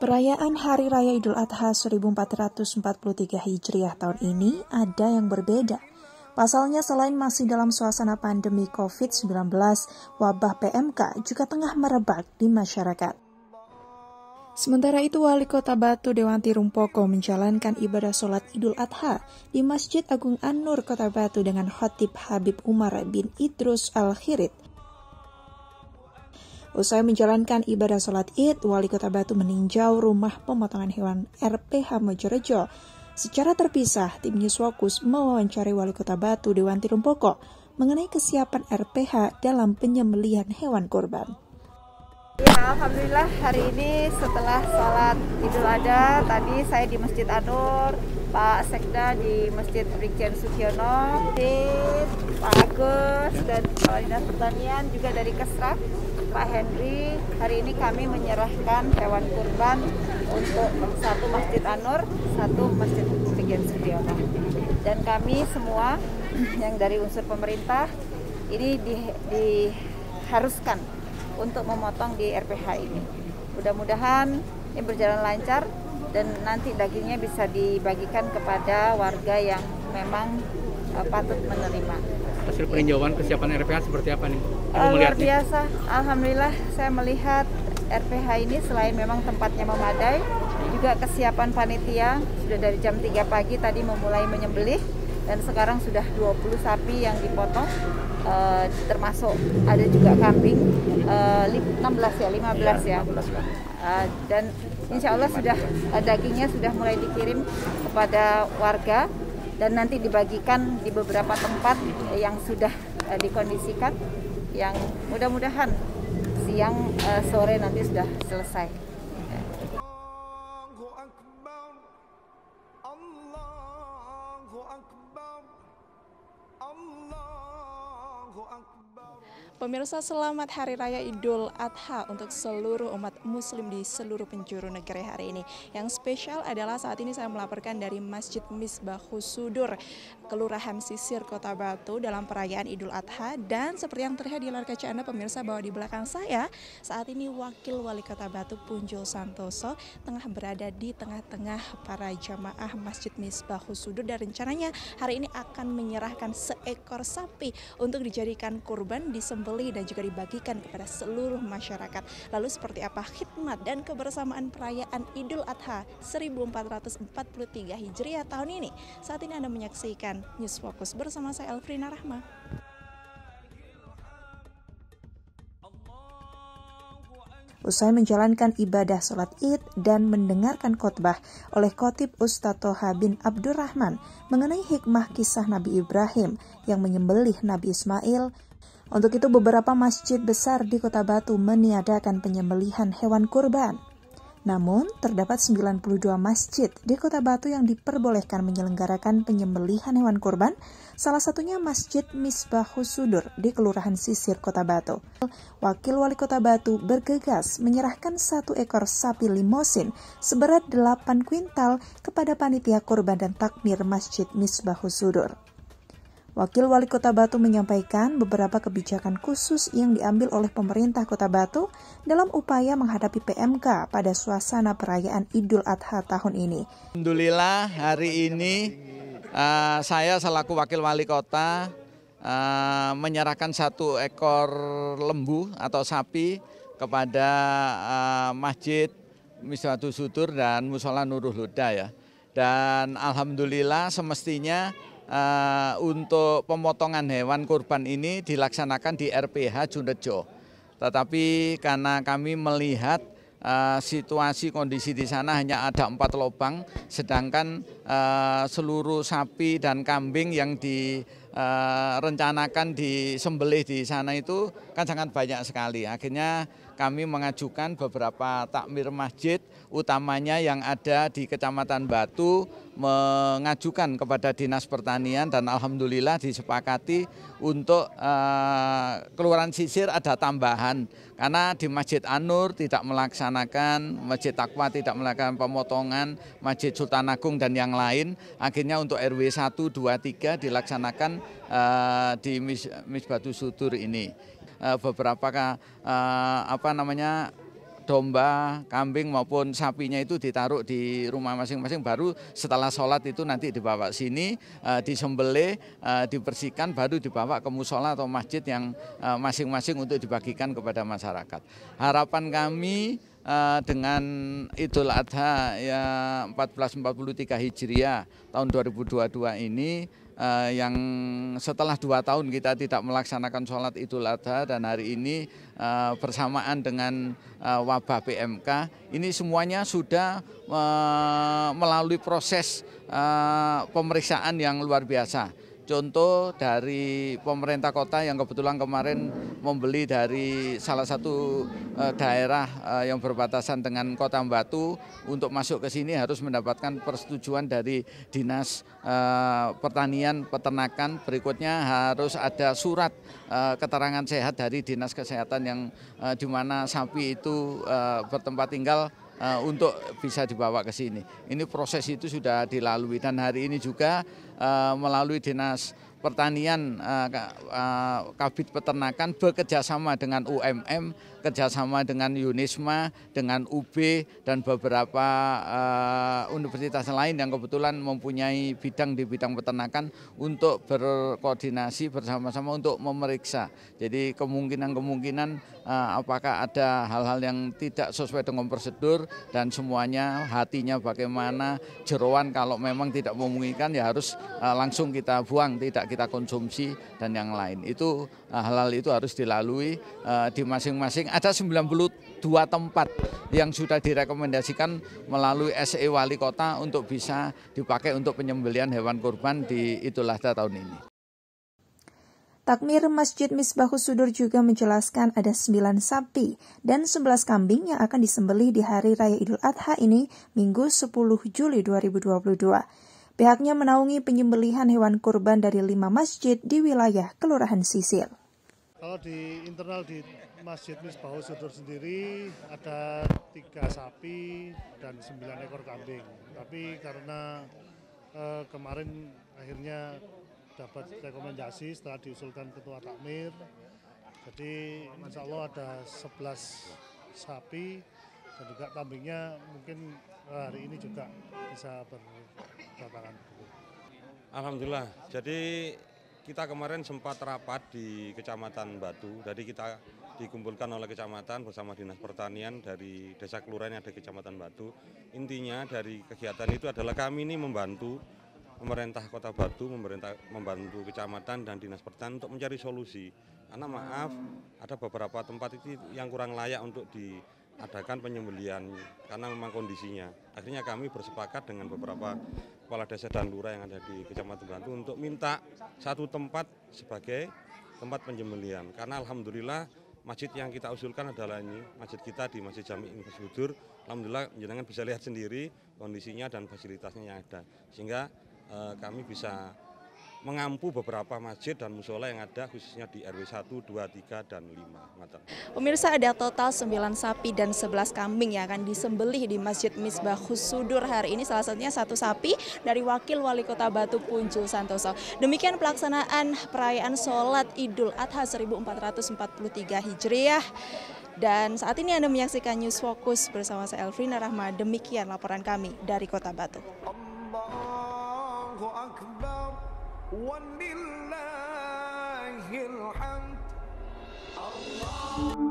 Perayaan Hari Raya Idul Adha 1443 Hijriah tahun ini ada yang berbeda. Pasalnya selain masih dalam suasana pandemi COVID-19, wabah PMK juga tengah merebak di masyarakat. Sementara itu, Wali Kota Batu Dewanti Rumpoko menjalankan ibadah sholat Idul Adha di Masjid Agung An-Nur Kota Batu dengan Khotib Habib Umar bin Idrus Al-Khirid. Usai menjalankan ibadah sholat id, wali kota Batu meninjau rumah pemotongan hewan RPH Mojorejo. Secara terpisah, tim News mewawancari wali kota Batu Dewanti Rumpoko mengenai kesiapan RPH dalam penyembelian hewan kurban. Ya, Alhamdulillah hari ini setelah sholat Idul Adha tadi saya di Masjid Anur, Pak Sekda di Masjid Brigjen Sugiono, Pak Agus dan Kepala Dinas Pertanian juga dari Kesrak, Pak Henry. Hari ini kami menyerahkan hewan kurban untuk satu Masjid Anur, satu Masjid Brigjen Sugiono. Dan kami semua yang dari unsur pemerintah ini diharuskan untuk memotong di RPH ini. Mudah-mudahan ini berjalan lancar dan nanti dagingnya bisa dibagikan kepada warga yang memang uh, patut menerima. Hasil peninjauan kesiapan RPH seperti apa nih? Uh, luar biasa, Alhamdulillah saya melihat RPH ini selain memang tempatnya memadai, juga kesiapan panitia sudah dari jam 3 pagi tadi memulai menyembelih dan sekarang sudah 20 sapi yang dipotong uh, termasuk ada juga kambing uh, eh, 16 ya 15 iya, ya, ya. 15 uh, dan insya Allah sudah uh, dagingnya sudah mulai dikirim kepada warga dan nanti dibagikan di beberapa tempat yang sudah uh, dikondisikan yang mudah-mudahan siang uh, sore nanti sudah selesai. Pemirsa selamat Hari Raya Idul Adha untuk seluruh umat muslim di seluruh penjuru negeri hari ini. Yang spesial adalah saat ini saya melaporkan dari Masjid Misbah Husudur, Kelurahan Sisir, Kota Batu dalam perayaan Idul Adha. Dan seperti yang terlihat di layar kaca Anda pemirsa bahwa di belakang saya saat ini Wakil Wali Kota Batu Punjul Santoso tengah berada di tengah-tengah para jamaah Masjid Misbah Husudur dan rencananya hari ini akan menyerahkan seekor sapi untuk dijadikan dijadikan kurban, disembeli dan juga dibagikan kepada seluruh masyarakat. Lalu seperti apa khidmat dan kebersamaan perayaan Idul Adha 1443 Hijriah tahun ini? Saat ini Anda menyaksikan News Focus bersama saya Elfrina Rahma. Usai menjalankan ibadah sholat id dan mendengarkan khotbah oleh Khotib Toha bin Abdurrahman mengenai hikmah kisah Nabi Ibrahim yang menyembelih Nabi Ismail, untuk itu beberapa masjid besar di kota Batu meniadakan penyembelihan hewan kurban. Namun, terdapat 92 masjid di kota Batu yang diperbolehkan menyelenggarakan penyembelihan hewan kurban, salah satunya Masjid Misbahus Sudur di Kelurahan Sisir, Kota Batu. Wakil Wali Kota Batu bergegas menyerahkan satu ekor sapi limosin seberat 8 kuintal kepada panitia kurban dan takmir Masjid Misbahus Sudur. Wakil Wali Kota Batu menyampaikan beberapa kebijakan khusus yang diambil oleh pemerintah Kota Batu dalam upaya menghadapi PMK pada suasana perayaan Idul Adha tahun ini. Alhamdulillah hari ini uh, saya selaku Wakil Wali Kota uh, menyerahkan satu ekor lembu atau sapi kepada uh, Masjid Miswatu Sutur dan Musola Nurul Huda ya. Dan alhamdulillah semestinya uh, untuk pemotongan hewan kurban ini dilaksanakan di RPH Junrejo. Tetapi karena kami melihat uh, situasi kondisi di sana hanya ada empat lubang, sedangkan uh, seluruh sapi dan kambing yang direncanakan disembelih di sana itu kan sangat banyak sekali. Akhirnya kami mengajukan beberapa takmir masjid utamanya yang ada di Kecamatan Batu mengajukan kepada Dinas Pertanian dan alhamdulillah disepakati untuk eh, keluaran sisir ada tambahan karena di Masjid Anur tidak melaksanakan, Masjid Takwa tidak melakukan pemotongan, Masjid Sultan Agung dan yang lain akhirnya untuk RW 1 2 3 dilaksanakan eh, di Mis Misbatu Sudur ini. Eh, beberapa eh, apa namanya domba, kambing maupun sapinya itu ditaruh di rumah masing-masing baru setelah sholat itu nanti dibawa sini disembele, eh, disembelih, dibersihkan baru dibawa ke musola atau masjid yang masing-masing untuk dibagikan kepada masyarakat. Harapan kami dengan Idul Adha ya 1443 Hijriah tahun 2022 ini uh, yang setelah dua tahun kita tidak melaksanakan sholat idul adha dan hari ini uh, bersamaan dengan uh, wabah PMK ini semuanya sudah uh, melalui proses uh, pemeriksaan yang luar biasa Contoh dari pemerintah kota yang kebetulan kemarin membeli dari salah satu eh, daerah eh, yang berbatasan dengan Kota Batu untuk masuk ke sini harus mendapatkan persetujuan dari Dinas eh, Pertanian Peternakan. Berikutnya harus ada surat keterangan sehat dari Dinas Kesehatan yang di mana sapi itu bertempat tinggal uh, untuk bisa dibawa ke sini. Ini proses itu sudah dilalui dan hari ini juga uh, melalui dinas pertanian eh, eh, kabit peternakan bekerjasama dengan UMM, kerjasama dengan UNISMA, dengan UB dan beberapa eh, universitas lain yang kebetulan mempunyai bidang di bidang peternakan untuk berkoordinasi bersama-sama untuk memeriksa. Jadi kemungkinan-kemungkinan apakah ada hal-hal yang tidak sesuai dengan prosedur dan semuanya hatinya bagaimana jeroan kalau memang tidak memungkinkan ya harus langsung kita buang tidak kita konsumsi dan yang lain. Itu eh, halal itu harus dilalui eh, di masing-masing ada 92 tempat yang sudah direkomendasikan melalui SE Wali Kota untuk bisa dipakai untuk penyembelian hewan kurban di itulah tahun ini. Takmir Masjid Misbahus Sudur juga menjelaskan ada 9 sapi dan 11 kambing yang akan disembelih di Hari Raya Idul Adha ini Minggu 10 Juli 2022. Pihaknya menaungi penyembelihan hewan kurban dari lima masjid di wilayah Kelurahan Sisil. Kalau di internal di Masjid Misbahus Sudur sendiri ada tiga sapi dan sembilan ekor kambing. Tapi karena eh, kemarin akhirnya dapat rekomendasi setelah diusulkan Ketua Takmir, jadi insya Allah ada 11 sapi dan juga kambingnya mungkin eh, hari ini juga bisa ber Alhamdulillah, jadi kita kemarin sempat rapat di Kecamatan Batu, jadi kita dikumpulkan oleh Kecamatan bersama Dinas Pertanian dari Desa Kelurahan yang ada Kecamatan Batu. Intinya dari kegiatan itu adalah kami ini membantu pemerintah Kota Batu, pemerintah membantu Kecamatan dan Dinas Pertanian untuk mencari solusi. Karena maaf, ada beberapa tempat itu yang kurang layak untuk di adakan penyembelian karena memang kondisinya. Akhirnya kami bersepakat dengan beberapa kepala desa dan lurah yang ada di Kecamatan Bantu untuk minta satu tempat sebagai tempat penyembelian. Karena alhamdulillah masjid yang kita usulkan adalah ini, masjid kita di Masjid Jami Infusudur. Alhamdulillah jenengan bisa lihat sendiri kondisinya dan fasilitasnya yang ada. Sehingga eh, kami bisa mengampu beberapa masjid dan musola yang ada khususnya di RW 1, 2, 3, dan 5. Pemirsa ada total 9 sapi dan 11 kambing yang akan disembelih di Masjid misbah Sudur hari ini. Salah satunya satu sapi dari Wakil Wali Kota Batu Puncul Santoso. Demikian pelaksanaan perayaan sholat Idul Adha 1443 Hijriah. Dan saat ini Anda menyaksikan News Focus bersama saya Elvina Rahma. Demikian laporan kami dari Kota Batu. ولله الحمد الله